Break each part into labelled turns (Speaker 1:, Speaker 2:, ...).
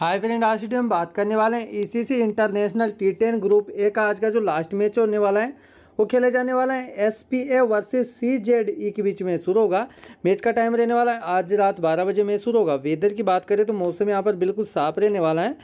Speaker 1: hi friend आज video हम बात करने वाले हैं ECC international T ten group A का आज का जो लास्ट मैच होने वाला है वो खेले जाने वाला है S P A versus C Z E के बीच में शुरू होगा मैच का टाइम रहने वाला है आज रात बारह बजे मैच शुरू होगा वेदर की बात करें तो मौसम यहाँ पर बिल्कुल साफ रहने वाला है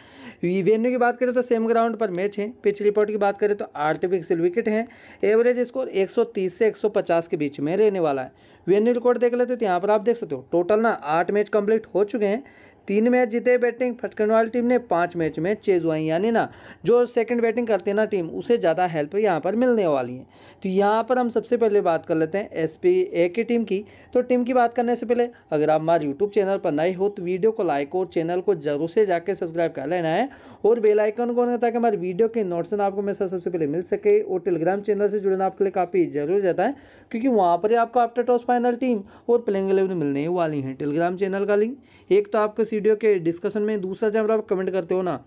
Speaker 1: वेन्यू की बात करें तो सेम ग्राउंड पर मैच है पिच रिपोर्ट की बात करें तो आर्टिफिशियल विकेट है एवरेज स्कोर 130 से 150 के बीच में रहने वाला है वेन्यू रिकॉर्ड देख लेते हो तो यहाँ पर आप देख सकते हो टोटल ना आठ मैच कम्प्लीट हो चुके हैं तीन मैच जीते बैटिंग फर्स्ट करने वाली टीम ने पाँच मैच में हुआ यानी ना जो सेकंड बैटिंग करते हैं ना टीम उसे ज़्यादा हेल्प यहाँ पर मिलने वाली है तो यहाँ पर हम सबसे पहले बात कर लेते हैं एस पी ए की टीम की तो टीम की बात करने से पहले अगर आप हमारे यूट्यूब चैनल पर नए हो तो वीडियो को लाइक और चैनल को जरूर से जाकर सब्सक्राइब कर लेना है और बेलाइकन को ताकि हमारे वीडियो के नोट्सन आपको हमेशा सबसे पहले मिल सके और टेलीग्राम चैनल से जुड़ना आपके लिए काफ़ी जरूरी रहता है क्योंकि वहाँ पर ही आपको आफ्टर टॉस फाइनल टीम और प्लेइंग एलेवन मिलने वाली हैं टेलीग्राम चैनल का लिंक एक तो आपको वीडियो के डिस्कशन में दूसरा जहाँ पर आप कमेंट करते हो ना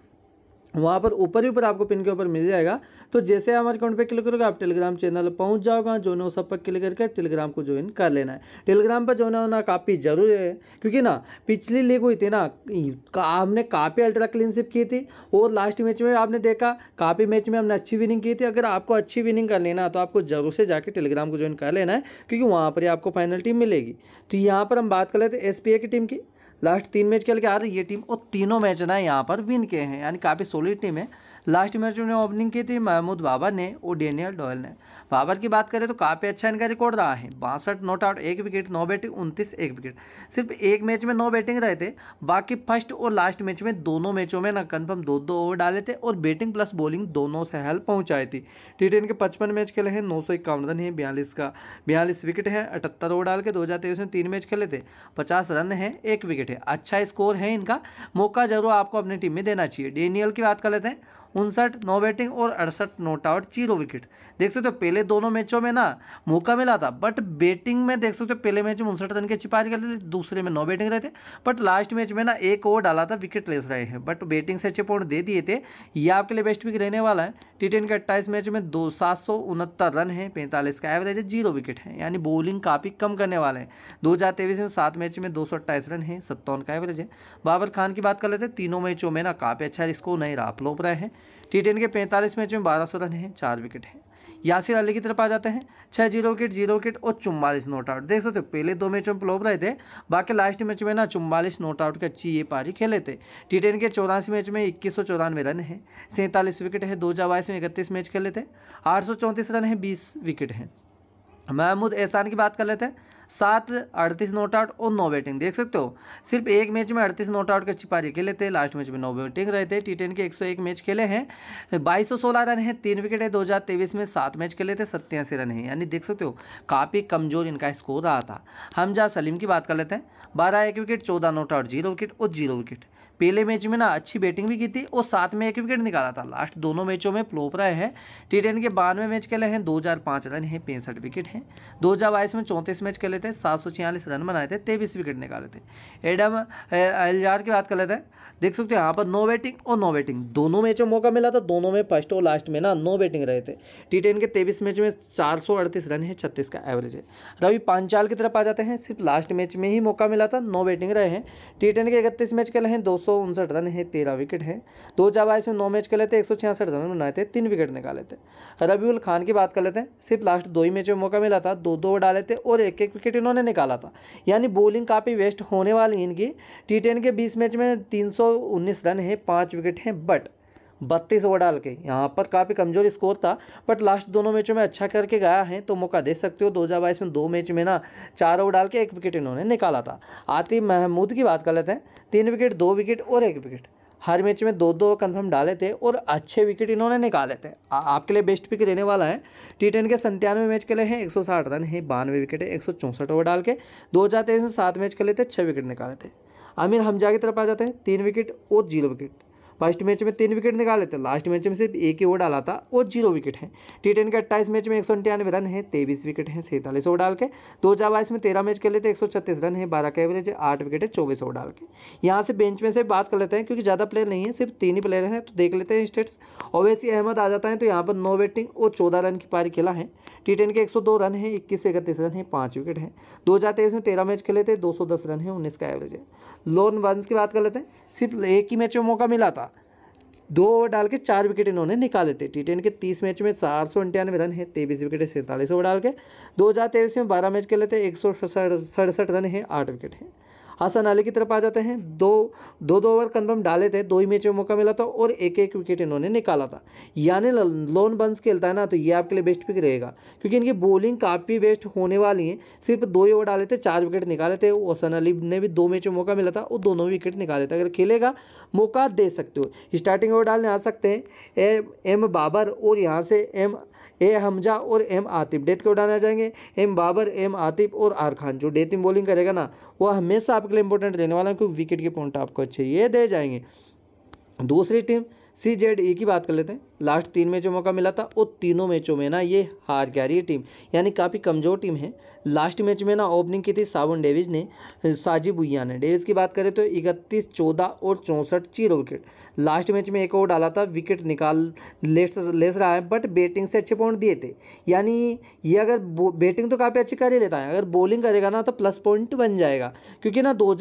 Speaker 1: वहाँ पर ऊपर ही ऊपर आपको पिन के ऊपर मिल जाएगा तो जैसे हमारे अकाउंट पे क्लिक करोगे आप टेलीग्राम चैनल पहुँच जाओगे जो नो सब पर क्लिक करके टेलीग्राम को ज्वाइन कर लेना है टेलीग्राम पर ज्वाइन होना काफ़ी ज़रूरी है क्योंकि ना पिछली लीग हुई थी ना का, हमने काफ़ी अल्ट्रा क्लीनशिप की थी और लास्ट मैच में आपने देखा काफ़ी मैच में हमने अच्छी विनिंग की थी अगर आपको अच्छी विनिंग कर लेना तो आपको ज़रूर से जाकर टेलीग्राम को ज्वाइन कर लेना है क्योंकि वहाँ पर ही आपको फाइनल टीम मिलेगी तो यहाँ पर हम बात कर लेते हैं एस की टीम की लास्ट तीन मैच खेल के आ रही है टीम और तीनों मैच ना यहाँ पर विन के हैं यानी काफ़ी सोलिड टीम है लास्ट मैच में ओपनिंग की थी महमूद बाबा ने और डेनियल डोयल ने बाबर की बात करें तो काफ़ी अच्छा इनका रिकॉर्ड रहा है बासठ नॉट आउट एक विकेट नौ बैटिंग उनतीस एक विकेट सिर्फ एक मैच में नौ बैटिंग रहे थे बाकी फर्स्ट और लास्ट मैच में दोनों मैचों में ना कन्फर्म दो दो ओवर डाले थे और बैटिंग प्लस बॉलिंग दोनों से हेल्प पहुँचाई थी टी के पचपन मैच खेले हैं नौ सौ इक्यावन रन है बयालीस का बयालीस विकेट है अठहत्तर ओवर डाल के दो हज़ार तेईस में तीन मैच खेले थे पचास रन है एक विकेट है अच्छा स्कोर है इनका मौका जरूर आपको अपनी टीम में देना चाहिए डेनियल की बात कर लेते हैं उनसठ नौ बैटिंग और अड़सठ नॉट आउट जीरो विकेट देख सकते हो पहले दोनों मैचों में ना मौका मिला था बट बैटिंग में देख सकते हो पहले मैच में उनसठ रन के छिपाज कर थे दूसरे में नौ बैटिंग रहे थे बट लास्ट मैच में ना एक ओवर डाला था विकेट लेस रहे हैं बट बैटिंग से अच्छे पॉइंट दे दिए थे ये आपके लिए बेस्ट विक रहने वाला है टी टेन के अट्ठाईस मैच में दो सात सौ उनहत्तर रन हैं पैंतालीस का एवरेज है जीरो विकेट है यानी बॉलिंग काफ़ी कम करने वाले हैं दो हज़ार तेईस में सात मैच में दो सौ अट्ठाईस रन हैं सत्तावन का एवरेज है बाबर खान की बात कर लेते हैं तीनों मैचों में ना काफ़ी अच्छा स्कोर नहीं रहा फ्लोप रहे हैं टी टेन के पैंतालीस मैच में बारह सौ रन हैं चार विकेट हैं यासिर अली की तरफ आ जाते हैं छः जीरो विकेट जीरो विकेट और चुम्बालीस नोट आउट देख सकते हो पहले दो मैचों में प्लॉप रहे थे बाकी लास्ट मैच में ना चुम्बालीस नोट आउट के अच्छी ये पारी खेले थे टी टेन के चौरासी मैच में इक्कीस सौ चौरानवे रन है सैंतालीस विकेट है दो हज़ार बाईस में इकतीस मैच खेले थे आठ सौ चौंतीस रन है बीस विकेट हैं महमूद एहसान की बात कर लेते हैं सात अड़तीस नॉट आउट और नौ बैटिंग देख सकते हो सिर्फ एक मैच में अड़तीस नॉट आउट के छिपारी खेले थे लास्ट मैच में नौ बैटिंग रहे थे टी टेन के एक सौ एक मैच खेले हैं बाईस सौ सोलह रन है तीन विकेट है दो हज़ार तेईस में सात मैच खेले थे सत्यासी रन है यानी देख सकते हो काफ़ी कमज़ोर इनका स्कोर रहा था हमजा सलीम की बात कर लेते हैं बारह एक विकेट चौदह नॉट आउट जीरो विकेट और जीरो विकेट पहले मैच में ना अच्छी बैटिंग भी की थी और साथ में एक विकेट निकाला था लास्ट दोनों मैचों में प्लोप रहे हैं टी टेन के बानवे मैच खेले हैं दो हज़ार पाँच रन हैं पैंसठ विकेट हैं दो हज़ार बाईस में चौंतीस मैच खेले थे सात सौ छियालीस रन बनाए थे तेईस विकेट निकाले थे एडम एलजार की बात कर लेते हैं देख सकते हो यहाँ पर नो बैटिंग और नो बैटिंग दोनों मैचों मौका मिला था दोनों में फर्स्ट और लास्ट में ना नो बैटिंग रहे थे टी टेन के तेईस मैच में चार सौ अड़तीस रन है छत्तीस का एवरेज है रवि पांचाल की तरफ आ जाते हैं सिर्फ लास्ट मैच में ही मौका मिला था नो बैटिंग रहे हैं टी टेन के इकतीस मैच खेले हैं दो सौ उनसठ रन है तेरह विकेट है दो जाबाइस में नौ मैच खेले थे एक सौ छियासठ रन बनाए थे तीन विकेट निकाले थे रबीउल खान की बात कर लेते हैं सिर्फ लास्ट दो ही मैच में मौका मिला था दो दो डाले थे और एक एक विकेट इन्होंने निकाला था यानी बॉलिंग काफ़ी वेस्ट होने वाली इनकी टी टेन के बीस मैच में तीन सौ 119 रन हैं पाँच विकेट हैं बट बत्तीस ओवर डाल के यहाँ पर काफ़ी कमज़ोर स्कोर था बट लास्ट दोनों मैचों में अच्छा करके गया है तो मौका दे सकते हो 2022 में दो मैच में ना चार ओवर डाल के एक विकेट इन्होंने निकाला था आती महमूद की बात कर लेते हैं तीन विकेट दो विकेट और एक विकेट हर मैच में दो दो कन्फर्म डाले थे और अच्छे विकेट इन्होंने निकाले थे आ, आपके लिए बेस्ट पिक रहने वाला है टी टेन के संतानवे मैच के लिए हैं 160 रन है बानवे विकेट है एक ओवर डाल के दो हज़ार तेईस में सात मैच के लिए थे छः विकेट निकाले थे आमिर हमजा की तरफ आ जाते हैं तीन विकेट और जीरो विकेट फर्स्ट मैच में तीन विकेट निकाल लेते हैं लास्ट मैच में सिर्फ एक ही ओवर डाला था और जीरो विकेट है टी टेन के अट्ठाईस मैच में एक सौ अंठानवे रन है तेईस विकेट हैं सैंतालीस ओवर डाल के दो हज़ार बाईस में तेरह मैच खेले थे एक सौ छत्तीस रन है बारह के एवरेज आठ विकेट है चौबीस ओवर डाल के यहाँ से बेंच में से बात कर लेते हैं क्योंकि ज़्यादा प्लेयर नहीं है सिर्फ तीन ही प्लेयर हैं तो देख लेते हैं स्टेट्स ओवैसी अहमद आ जाता है तो यहाँ पर नौ बैटिंग और चौदह रन की पारी खेला है टी टेन के एक सौ दो रन है इक्कीस से इकतीस रन है पाँच विकेट हैं दो हज़ार तेईस में तेरह मैच खेले थे दो सौ दस रन है उन्नीस का एवरेज है लोन वंस की बात कर लेते हैं सिर्फ एक ही मैच में मौका मिला था दो ओवर डाल के चार विकेट इन्होंने निकाले थे टी टेन के तीस मैच में चार सौ अंठानवे रन है तेईस विकेट है सैंतालीस ओवर डाल के दो हज़ार तेईस में बारह मैच खेले थे एक सौ सड़सठ रन है आठ विकेट हैं हसन हाँ, अली की तरफ आ जाते हैं दो दो दो ओवर कन्फर्म डाले थे दो ही मैच में मौका मिला था और एक एक विकेट इन्होंने निकाला था यानी लोन बंस खेलता है ना तो ये आपके लिए बेस्ट पिक रहेगा क्योंकि इनकी बॉलिंग काफ़ी बेस्ट होने वाली है सिर्फ दो ही ओवर डाले थे चार विकेट निकाले थे हसन अली ने भी दो मैच में मौका मिला था और दोनों विकेट निकाले थे अगर खेलेगा मौका दे सकते हो स्टार्टिंग ओवर डालने आ सकते हैं एम बाबर और यहाँ से एम ए हमजा और एम आतिफ डेथ के उड़ाने आ जाएंगे एम बाबर एम आतिफ और आर खान जो डेथ में बॉलिंग करेगा ना वो हमेशा आपके लिए इंपॉर्टेंट रहने वाला है क्योंकि विकेट के पॉइंट आपको अच्छे ये दे जाएंगे दूसरी टीम सी जेड ई की बात कर लेते हैं लास्ट तीन मैचों मौका मिला था वो तीनों मैचों में ना ये हार गया रही टीम यानी काफ़ी कमज़ोर टीम है लास्ट मैच में ना ओपनिंग की थी सावन डेविज ने साजी भुया ने डेविज की बात करें तो इकतीस चौदह और चौंसठ जीरो विकेट लास्ट मैच में एक और डाला था विकेट निकाल ले रहा है बट बैटिंग से अच्छे पॉइंट दिए थे यानी ये अगर बैटिंग तो काफ़ी अच्छी कर ही लेता है अगर बॉलिंग करेगा ना तो प्लस पॉइंट बन जाएगा क्योंकि ना दो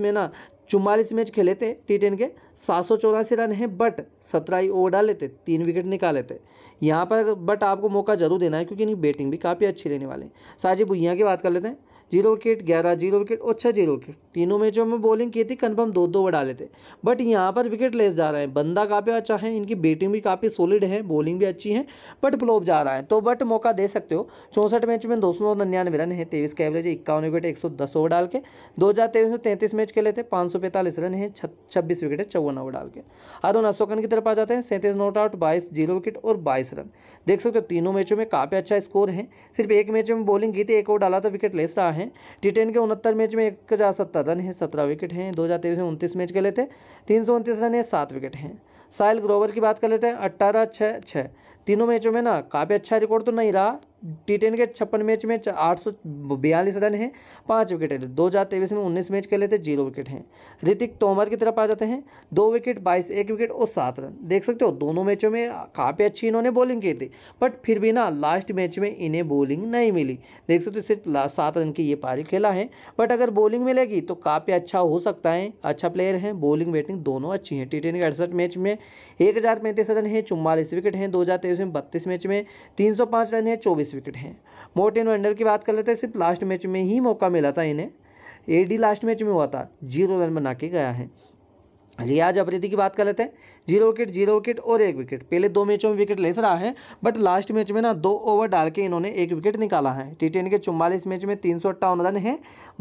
Speaker 1: में ना चुम्बालीस मैच खेले थे टी टेन के सात सौ चौरासी रन हैं बट सत्रह ओवर डाले थे तीन विकेट निकाले थे यहाँ पर बट आपको मौका जरूर देना है क्योंकि इनकी बैटिंग भी काफ़ी अच्छी रहने वाली है साजिब भुइया की बात कर लेते हैं जीरो विकेट ग्यारह जीरो विकेट और छः जीरो विकेट तीनों मैचों में बॉलिंग की थी कन्फर्म दो दो बढ़ा डाले थे बट यहाँ पर विकेट लेस जा रहे हैं बंदा काफ़ी अच्छा है इनकी बैटिंग भी काफ़ी सॉलिड है बॉलिंग भी अच्छी है बट फ्लॉप जा रहा है तो बट मौका दे सकते हो चौंसठ मैच में दो सौ निन्यानवे रन है तेईस का एवरेज इक्यावन विकेट एक सौ दस ओवर डाल के दो हज़ार तेईस में तैंतीस मैच खेले थे पाँच सौ पैंतालीस रन है छब्बीस विकेट है चौवन ओवर डाल के अरुण अशोकन की तरफ आ जाते हैं सैंतीस नॉट आउट बाईस जीरो विकेट और बाईस रन देख सकते हो तीनों मैचों में काफ़ी अच्छा स्कोर है सिर्फ एक मैच में बॉलिंग की थी एक और डाला था विकेट लेस रहा है टी टेन के उनहत्तर मैच में एक हज़ार सत्तर रन है सत्रह विकेट हैं दो हज़ार तेईस में उनतीस मैच खेले थे तीन सौ उनतीस रन है सात विकेट हैं साहिल ग्रोवर की बात कर लेते हैं अट्ठारह छः छः तीनों मैचों में ना काफ़ी अच्छा रिकॉर्ड तो नहीं रहा टी के छप्पन मैच में आठ सौ बयालीस रन हैं पाँच विकेट है दो हजार तेईस में उन्नीस मैच खेले थे जीरो विकेट हैं ऋतिक तोमर की तरफ आ जाते हैं दो विकेट बाईस एक विकेट और सात रन देख सकते हो दोनों मैचों में काफ़ी अच्छी इन्होंने बॉलिंग की थी बट फिर भी ना लास्ट मैच में इन्हें बॉलिंग नहीं मिली देख सकते हो सिर्फ सात रन की ये पारी खेला है बट अगर बॉलिंग मिलेगी तो काफ़ी अच्छा हो सकता है अच्छा प्लेयर है बॉलिंग बैटिंग दोनों अच्छी हैं टी के अड़सठ मैच में एक हज़ार पैंतीस रन है चुम्बालीस विकेट हैं दो हज़ार तेईस में बत्तीस मैच में तीन सौ पाँच रन है चौबीस विकेट हैं मोटेन वंडर की बात कर लेते हैं सिर्फ लास्ट मैच में ही मौका मिला था इन्हें एडी लास्ट मैच में हुआ था जीरो रन बना के गया है रियाज अफरीदी की बात कर लेते हैं जीरो विकेट जीरो विकेट और एक विकेट पहले दो मैचों में विकेट ले रहा है बट लास्ट मैच में ना दो ओवर डाल के इन्होंने एक विकेट निकाला है टी टेन के चुम्बालीस मैच में तीन सौ अट्ठावन रन है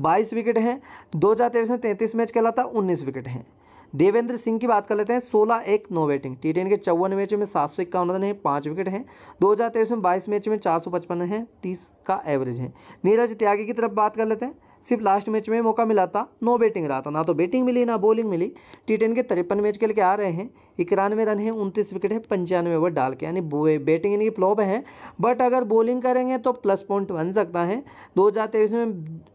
Speaker 1: बाईस विकेट हैं दो हज़ार तेईस में तैंतीस मैच खेला था उन्नीस विकेट हैं देवेंद्र सिंह की बात कर लेते हैं सोलह एक नो बैटिंग टी के चौवन मैच में सात सौ इक्यावन रन है पाँच विकेट हैं दो हज़ार तेईस में बाईस मैच में चार सौ पचपन है तीस का एवरेज है नीरज त्यागी की तरफ बात कर लेते हैं सिर्फ लास्ट मैच में मौका मिला था नो बैटिंग रहा था ना तो बैटिंग मिली ना बॉलिंग मिली टी टेन के तिरपन मैच खेल के आ रहे हैं इक्यानवे रन है उनतीस विकेट है पंचानवे ओवर डाल के यानी बैटिंग इनकी फ्लॉप है बट अगर बॉलिंग करेंगे तो प्लस पॉइंट बन सकता है दो हज़ार तेईस में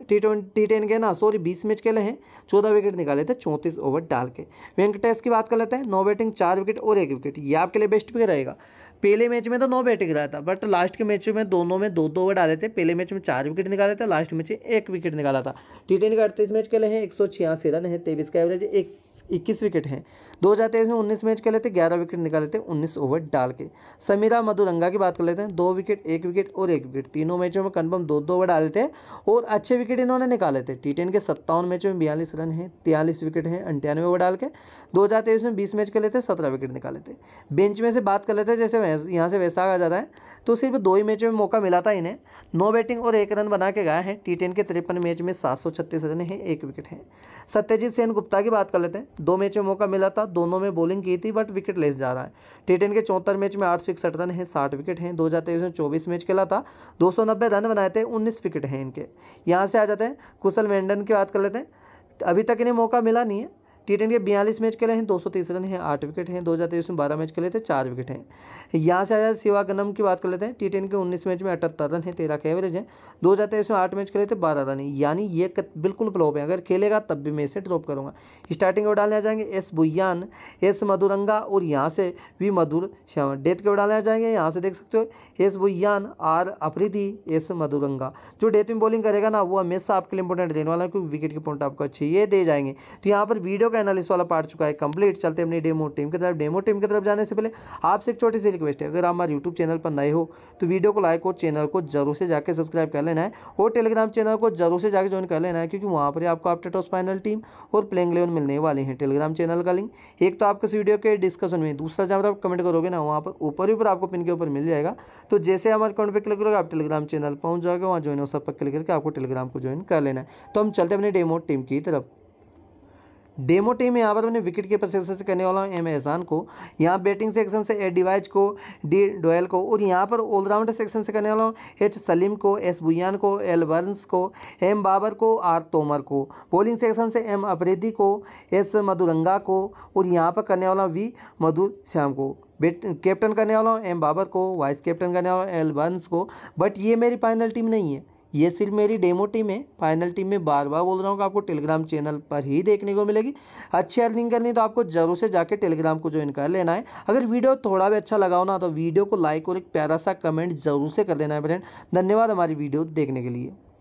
Speaker 1: टी ट्वेंटी टेन के ना सॉरी बीस मैच खेले हैं चौदह विकेट निकाले थे चौंतीस ओवर डाल के वेंकटेश की बात कर लेते हैं नौ बैटिंग चार विकेट और एक विकेट ये आपके लिए बेस्ट भी रहेगा पहले मैच में तो नौ बैटिंग गिराया था बट लास्ट के मैच में दोनों में दो दो ओवर डाले थे पहले मैच में चार विकेट निकाले थे लास्ट मैच में एक विकेट निकाला था टी ट्वेंटी का अड़तीस मैच खेले हैं एक सौ छियासी रन है तेईस का एवरेज एक इक्कीस विकेट हैं दो हज़ार तेईस में उन्नीस मैच खेले थे ग्यारह विकेट निकाले थे उन्नीस ओवर डाल के समीरा मधुरंगा की बात कर लेते हैं दो विकेट एक विकेट और एक विकेट तीनों मैचों में कन्फर्म दो दो ओवर डाले थे और अच्छे विकेट इन्होंने निकाले थे टी टेन के सत्तावन मैचों में बयालीस रन हैं तयालीस विकेट हैं अंठानवे ओवर डाल के दो हज़ार तेईस में बीस मैच खेले थे सत्रह विकेट निकाले थे बेंच में से बात कर लेते हैं जैसे यहाँ से वैसा आ जाता है तो सिर्फ दो ही मैच में मौका मिला था इन्हें नौ बैटिंग और एक रन बना के गए हैं टी टेन के तिरपन मैच में सात सौ छत्तीस रन है एक विकेट है सत्यजीत सेन गुप्ता की बात कर लेते हैं दो मैच में मौका मिला था दोनों में बॉलिंग की थी बट विकेट लेस जा रहा है टी टेन के चौहत्तर मैच में आठ सौ इकसठ रन है साठ विकेट हैं दो हज़ार तेईस में चौबीस मैच खेला था दो सौ नब्बे रन बनाए थे उन्नीस विकेट हैं इनके यहाँ से आ जाते हैं कुशल मेंडन की बात कर लेते हैं अभी तक इन्हें मौका मिला नहीं है टी ट्वेंटी के बयालीस मैच खेले हैं दो सौ रन हैं आठ विकेट हैं दो में बारह मैच खेले थे चार विकेट हैं यहाँ से आया सिवागनम की बात कर लेते हैं टी टेन के उन्नीस मैच में अठहत्तर रन है तेरह के एवरेज है दो जाते हैं में आठ मैच खेले थे बारह रन है यानी ये बिल्कुल फ्लॉप है अगर खेलेगा तब भी मैं इसे ड्रॉप करूँगा स्टार्टिंग डालने आ जाएंगे एस बुयान एस मधुरंगा और यहाँ से वी मधुर श्याम डेथ के ओर आ जाएंगे यहाँ से देख सकते हो S Bhuiyan R Afridi S Madhuranga जो डेथ में बॉलिंग करेगा ना वो हमेशा आपके लिए इंपॉर्टेंट देने वाला है क्योंकि विकेट के पॉइंट आपको अच्छे ये दे जाएंगे तो यहाँ पर वीडियो का एनालिस वाला पार्ट चुका है कंप्लीट चलते हैं अपनी डेमो टीम की तरफ डेमो टीम की तरफ जाने से पहले आपसे एक छोटी सी रिक्वेस्ट है अगर आप हमारे यूट्यूब चैनल पर नए हो तो वीडियो को लाइक और चैनल को जरूर से जाकर सब्सक्राइब कर लेना है और टेलीग्राम चैनल को जरूर से जाकर ज्वाइन कर लेना है क्योंकि वहाँ पर आपको अपडेट ऑफ फाइनल टीम और प्लेंग लेवन मिलने वाले हैं टेलीग्राम चैनल का लिंक एक तो आपके वीडियो के डिस्कशन में दूसरा जहाँ पर आप कमेंट करोगे ना वहाँ पर ऊपर ऊपर आपको पिन के ऊपर मिल जाएगा तो जैसे हमारे कमेंट पर क्लिक करोगे आप टेलीग्राम चैनल पहुँच जाओगे वहाँ ज्वाइन हो सब पर क्लिक करके आपको टेलीग्राम को ज्वाइन कर लेना है तो हम चलते अपने डेमो टीम की तरफ डेमो टीम यहाँ पर मैंने विकेट कीपर सेक्शन से करने वाला हूँ एम एहसान को यहाँ बैटिंग सेक्शन से ए डिवाइज को डी डोयल को और यहाँ पर ऑलराउंडर सेक्शन से करने वाला हूँ एच सलीम को एस बुयान को एल बर्न्स को एम बाबर को आर तोमर को बॉलिंग सेक्शन से एम अप्रेदी को एस मधुरंगा को और यहाँ पर करने वाला हूँ वी मधु श्याम को कैप्टन करने वाला हूँ एम बाबर को वाइस कैप्टन करने वाला हूँ एल बर्न्स को बट ये मेरी फाइनल टीम नहीं है ये सिर्फ मेरी डेमो टीम है फाइनल टीम में बार बार बोल रहा हूँ कि आपको टेलीग्राम चैनल पर ही देखने को मिलेगी अच्छी अर्निंग करनी तो आपको जरूर से जाके टेलीग्राम को ज्वाइन कर लेना है अगर वीडियो थोड़ा भी अच्छा लगाओ ना तो वीडियो को लाइक और एक प्यारा सा कमेंट जरूर से कर देना है फ्रेंड धन्यवाद हमारी वीडियो देखने के लिए